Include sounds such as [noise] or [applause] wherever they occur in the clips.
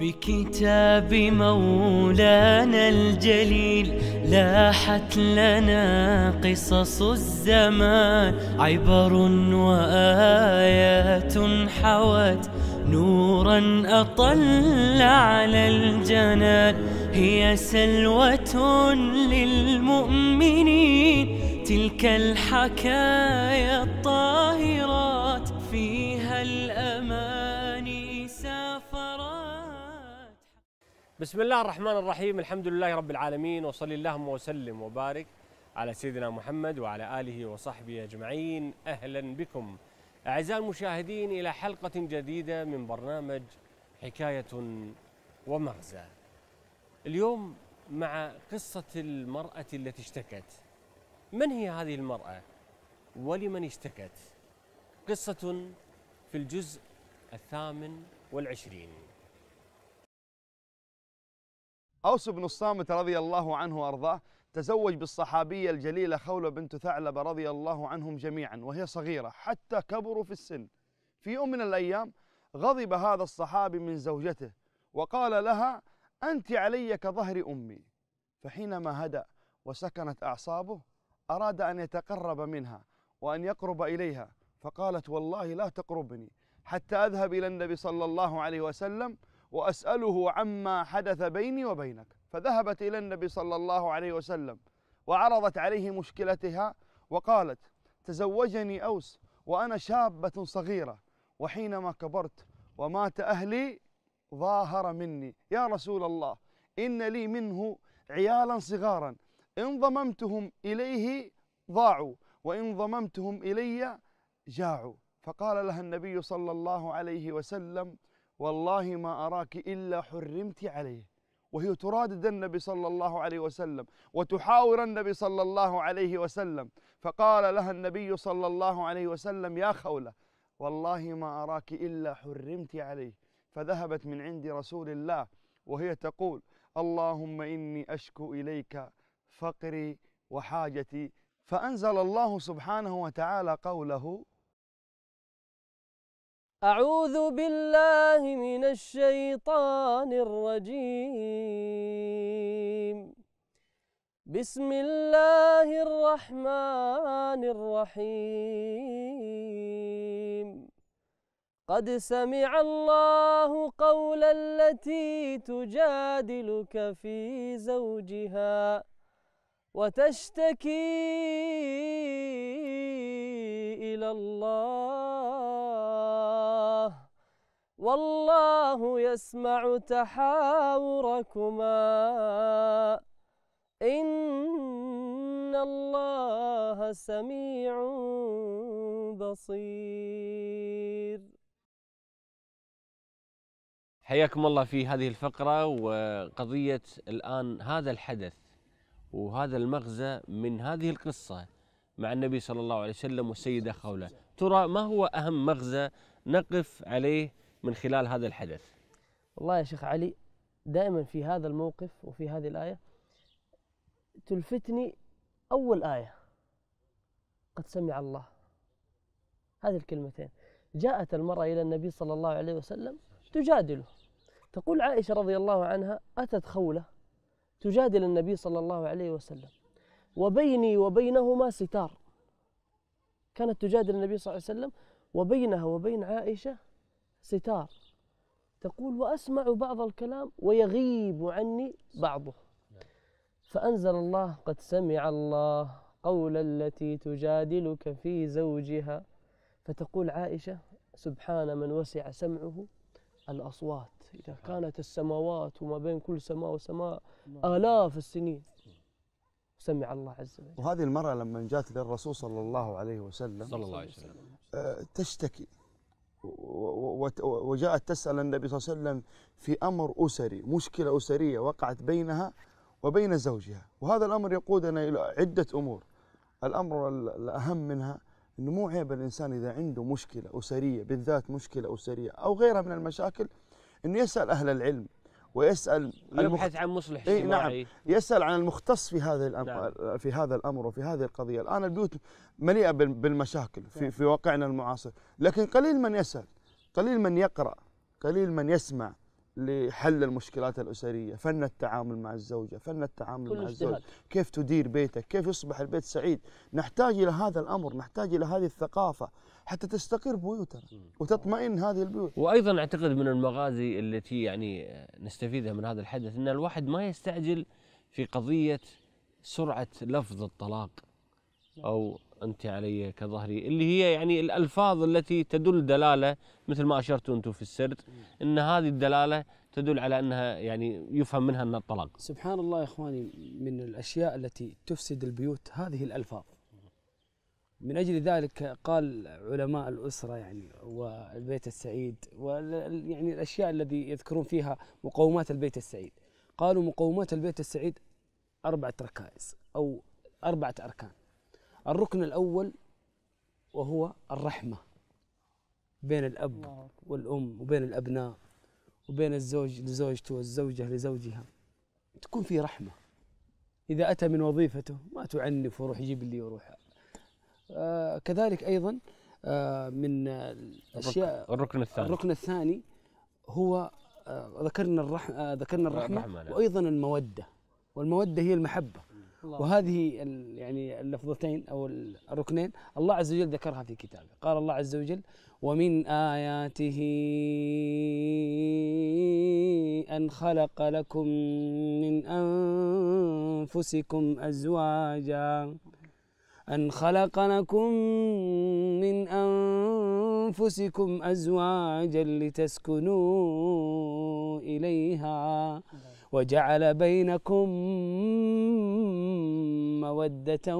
بكتاب مولانا الجليل لاحت لنا قصص الزمان عبر وآيات حوت نورا أطل على الجنان هي سلوة للمؤمنين تلك الحكايا الطاهرات فيها الأمان بسم الله الرحمن الرحيم الحمد لله رب العالمين وصلي اللهم وسلم وبارك على سيدنا محمد وعلى آله وصحبه أجمعين أهلا بكم أعزائي المشاهدين إلى حلقة جديدة من برنامج حكاية ومغزى اليوم مع قصة المرأة التي اشتكت من هي هذه المرأة ولمن اشتكت قصة في الجزء الثامن والعشرين أوس بن الصامت رضي الله عنه وأرضاه تزوج بالصحابية الجليلة خولة بنت ثعلبة رضي الله عنهم جميعا وهي صغيرة حتى كبروا في السن في يوم من الأيام غضب هذا الصحابي من زوجته وقال لها أنت علي كظهر أمي فحينما هدأ وسكنت أعصابه أراد أن يتقرب منها وأن يقرب إليها فقالت والله لا تقربني حتى أذهب إلى النبي صلى الله عليه وسلم وأسأله عما حدث بيني وبينك فذهبت إلى النبي صلى الله عليه وسلم وعرضت عليه مشكلتها وقالت تزوجني أوس وأنا شابة صغيرة وحينما كبرت ومات أهلي ظاهر مني يا رسول الله إن لي منه عيالا صغارا إن ضممتهم إليه ضاعوا وإن ضممتهم إلي جاعوا فقال لها النبي صلى الله عليه وسلم والله ما أراك إلا حرمت عليه وهي ترادد النبي صلى الله عليه وسلم وتحاور النبي صلى الله عليه وسلم فقال لها النبي صلى الله عليه وسلم يا خولة والله ما أراك إلا حرمت عليه فذهبت من عند رسول الله وهي تقول اللهم إني أشكو إليك فقري وحاجتي فأنزل الله سبحانه وتعالى قوله أعوذ بالله من الشيطان الرجيم بسم الله الرحمن الرحيم قد سمع الله قول التي تجادلك في زوجها وتشتكي إلى الله والله يسمع تحاوركما إن الله سميع بصير حياكم الله في هذه الفقرة وقضية الآن هذا الحدث وهذا المغزى من هذه القصة مع النبي صلى الله عليه وسلم والسيدة خولة ترى ما هو أهم مغزى نقف عليه من خلال هذا الحدث والله يا شيخ علي دائما في هذا الموقف وفي هذه الآية تلفتني أول آية قد سمع الله هذه الكلمتين جاءت المرأة إلى النبي صلى الله عليه وسلم تجادله تقول عائشة رضي الله عنها أتت خولة تجادل النبي صلى الله عليه وسلم وبيني وبينهما ستار كانت تجادل النبي صلى الله عليه وسلم وبينها وبين عائشة ستار تقول وأسمع بعض الكلام ويغيب عني بعضه فأنزل الله قد سمع الله قول التي تجادلك في زوجها فتقول عائشة سبحان من وسع سمعه الأصوات إذا كانت السماوات وما بين كل سماء وسماء آلاف السنين سمع الله عز وجل وهذه المرأة لما جاءت للرسول صلى الله عليه وسلم صلى الله عليه وسلم آه، تشتكي وجاءت تسأل النبي صلى الله عليه وسلم في أمر أسري مشكلة أسرية وقعت بينها وبين زوجها وهذا الأمر يقودنا إلى عدة أمور الأمر الأهم منها أنه مو عيب الإنسان إذا عنده مشكلة أسرية بالذات مشكلة أسرية أو غيرها من المشاكل أنه يسأل أهل العلم ويسأل يبحث عن مصلح اجتماعي نعم يسأل عن المختص في هذا الأمر نعم. في هذا الأمر وفي هذه القضية الآن البيوت مليئة بالمشاكل في, نعم. في واقعنا المعاصر لكن قليل من يسأل قليل من يقرأ قليل من يسمع لحل المشكلات الأسرية فن التعامل مع الزوجة فن التعامل مع الزوج كيف تدير بيتك كيف يصبح البيت سعيد نحتاج إلى هذا الأمر نحتاج إلى هذه الثقافة حتى تستقر بيوتنا وتطمئن هذه البيوت وأيضا أعتقد من المغازي التي يعني نستفيدها من هذا الحدث أن الواحد ما يستعجل في قضية سرعة لفظ الطلاق أو أنت علي كظهري اللي هي يعني الألفاظ التي تدل دلالة مثل ما أشرتوا أنتم في السرد أن هذه الدلالة تدل على أنها يعني يفهم منها أن الطلاق سبحان الله يا إخواني من الأشياء التي تفسد البيوت هذه الألفاظ من أجل ذلك قال علماء الأسرة يعني والبيت السعيد يعني الأشياء الذي يذكرون فيها مقومات البيت السعيد قالوا مقومات البيت السعيد أربعة ركائز أو أربعة أركان الركن الأول وهو الرحمة بين الأب والأم وبين الأبناء وبين الزوج لزوجته والزوجة لزوجها تكون في رحمة إذا أتى من وظيفته ما تعنف وروح يجيب لي وروح آه كذلك أيضا آه من الأشياء الركن الثاني الركن الثاني هو آه ذكرنا الرحمة آه ذكرنا الرحمة, الرحمة وأيضا المودة والمودة هي المحبة وهذه يعني اللفظتين او الركنين الله عز وجل ذكرها في كتابه قال الله عز وجل ومن اياته ان خلق لكم من انفسكم ازواجا أن خلق لكم من أنفسكم أزواجا لتسكنوا إليها وجعل بينكم مودة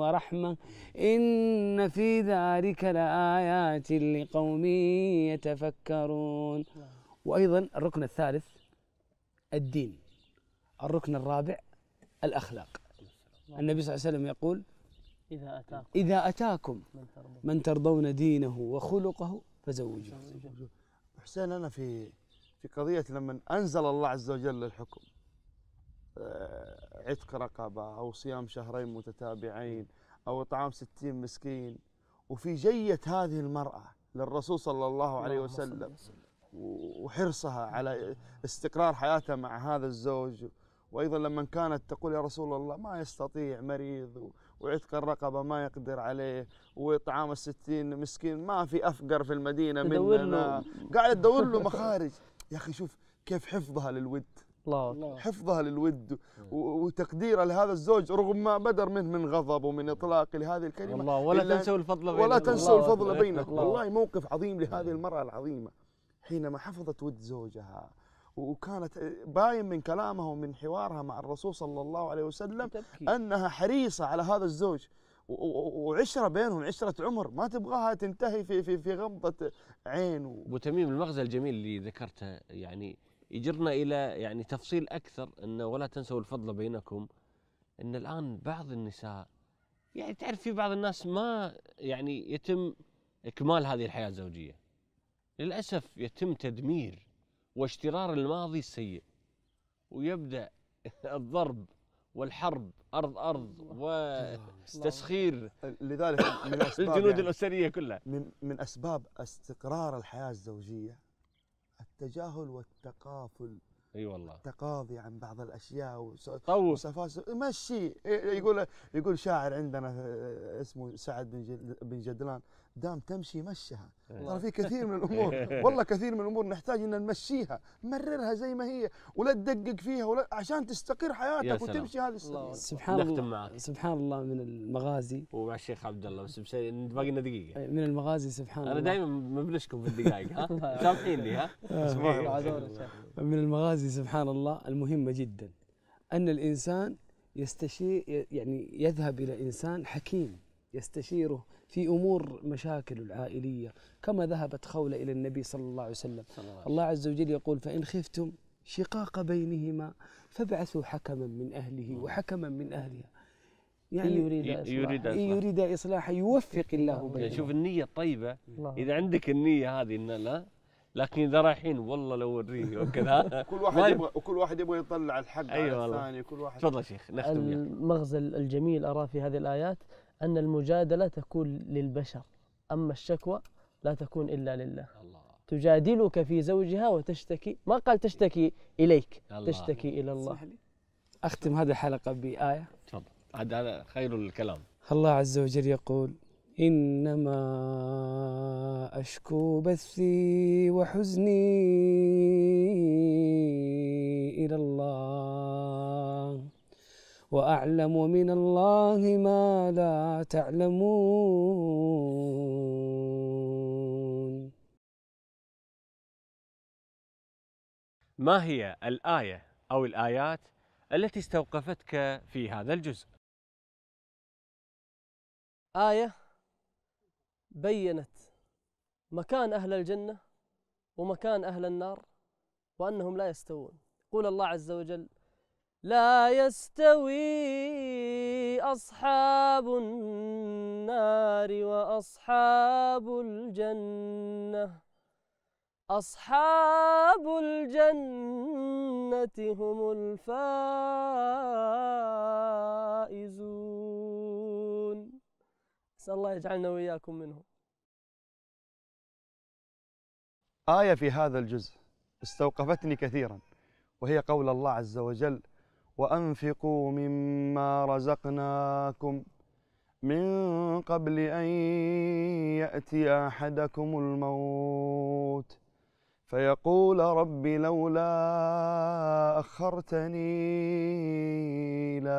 ورحمة إن في ذلك لآيات لقوم يتفكرون وأيضا الركن الثالث الدين الركن الرابع الأخلاق النبي صلى الله عليه وسلم يقول إذا أتاكم إذا أتاكم من ترضون دينه وخلقه فزوجوه حسين أنا في في قضية لما أنزل الله عز وجل الحكم آه، عتق رقبة أو صيام شهرين متتابعين أو إطعام ستين مسكين وفي جية هذه المرأة للرسول صلى الله عليه وسلم وحرصها على استقرار حياتها مع هذا الزوج وأيضا لما كانت تقول يا رسول الله ما يستطيع مريض وعتق الرقبة ما يقدر عليه وإطعام الستين مسكين ما في أفقر في المدينة مننا قاعدة تدور له مخارج يا اخي شوف كيف حفظها للود الله حفظها للود إيه. وتقديرها لهذا الزوج رغم ما بدر منه من غضب ومن اطلاق لهذه الكلمه والله ولا تنسوا الفضل بينكم ولا تنسوا الفضل بينكم والله موقف عظيم لهذه المراه العظيمه حينما حفظت ود زوجها وكانت باين من كلامها ومن حوارها مع الرسول صلى الله عليه وسلم تبكي. انها حريصه على هذا الزوج وعشره بينهم عشره عمر ما تبغاها تنتهي في في في غمضه عين و... ابو تميم المغزى الجميل اللي ذكرته يعني يجرنا الى يعني تفصيل اكثر انه ولا تنسوا الفضل بينكم ان الان بعض النساء يعني تعرف في بعض الناس ما يعني يتم اكمال هذه الحياه الزوجيه للاسف يتم تدمير واشترار الماضي السيء ويبدا [laughs] الضرب والحرب ارض ارض وتسخير لذلك من [laughs] أسباب الجنود يعني الاسريه كلها من من اسباب استقرار الحياه الزوجيه التجاهل والتقافل اي أيوة والله التقاضي عن بعض الاشياء وسفاسف مشي إيه، يقول يقول شاعر عندنا آه، اسمه سعد بن بن جدلان دام تمشي مشها إيه. ترى في كثير من [laughs] الامور إيه. والله كثير من الامور نحتاج ان نمشيها مررها زي ما هي ولا تدقق فيها ولا عشان تستقر حياتك وتمشي هذه السبيل سبحان الله معك. سبحان الله من المغازي ومع الشيخ عبد الله بس باقي لنا دقيقه إيه، من المغازي سبحان الله انا دائما مبلشكم في الدقائق ها [laughs] سامحيني ها [laughs] من المغازي سبحان الله المهمه جدا ان الانسان يستشير يعني يذهب الى انسان حكيم يستشيره في امور مشاكله العائليه كما ذهبت خوله الى النبي صلى الله عليه وسلم الله, عز وجل يقول فان خفتم شقاق بينهما فابعثوا حكما من اهله وحكما من اهلها يعني يريد إصلاح يريد إصلاح يريد اصلاحا يوفق الله بينهما شوف النيه الطيبه اذا عندك النيه هذه ان لا لكن اذا رايحين والله لو وريني وكذا [laughs] كل واحد يبغى وكل واحد يبغى يطلع الحق أيوة على الثاني كل واحد تفضل شيخ نختم المغزى الجميل اراه في هذه الايات أن المجادلة تكون للبشر أما الشكوى لا تكون إلا لله الله. تجادلك في زوجها وتشتكي ما قال تشتكي إليك الله. تشتكي إلى الله أختم هذه الحلقة بآية تفضل هذا خير الكلام الله عز وجل يقول إنما أشكو بثي وحزني إلى الله وأعلم من الله ما لا تعلمون ما هي الآية أو الآيات التي استوقفتك في هذا الجزء آية بينت مكان أهل الجنة ومكان أهل النار وأنهم لا يستوون يقول الله عز وجل لا يستوي أصحاب النار وأصحاب الجنة أصحاب الجنة هم الفائزون نسأل الله يجعلنا وإياكم منهم آية في هذا الجزء استوقفتني كثيرا وهي قول الله عز وجل وأنفقوا مما رزقناكم من قبل أن يأتي أحدكم الموت فيقول رب لولا أخرتني إلى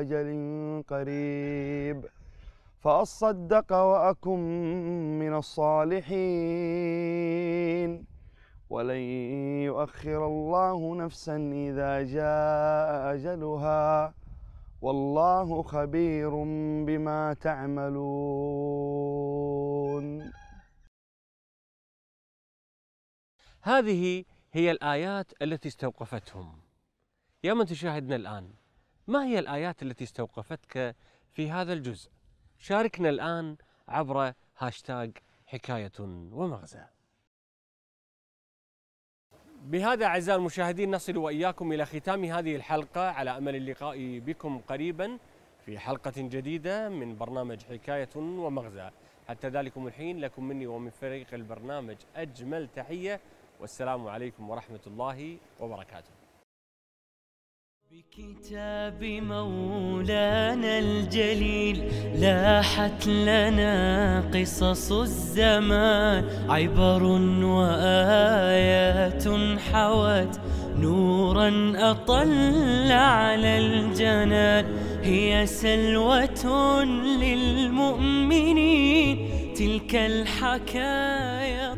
أجل قريب فأصدق وأكن من الصالحين ولن يؤخر الله نفسا إذا جاء أجلها والله خبير بما تعملون هذه هي الآيات التي استوقفتهم يا من تشاهدنا الآن ما هي الآيات التي استوقفتك في هذا الجزء شاركنا الآن عبر هاشتاغ حكاية ومغزى بهذا أعزائي المشاهدين نصل وإياكم إلى ختام هذه الحلقة على أمل اللقاء بكم قريبا في حلقة جديدة من برنامج حكاية ومغزى حتى ذلكم الحين لكم مني ومن فريق البرنامج أجمل تحية والسلام عليكم ورحمة الله وبركاته بكتاب مولانا الجليل لاحت لنا قصص الزمان عبر وآيات حوت نورا أطل على الجنان هي سلوة للمؤمنين تلك الحكايا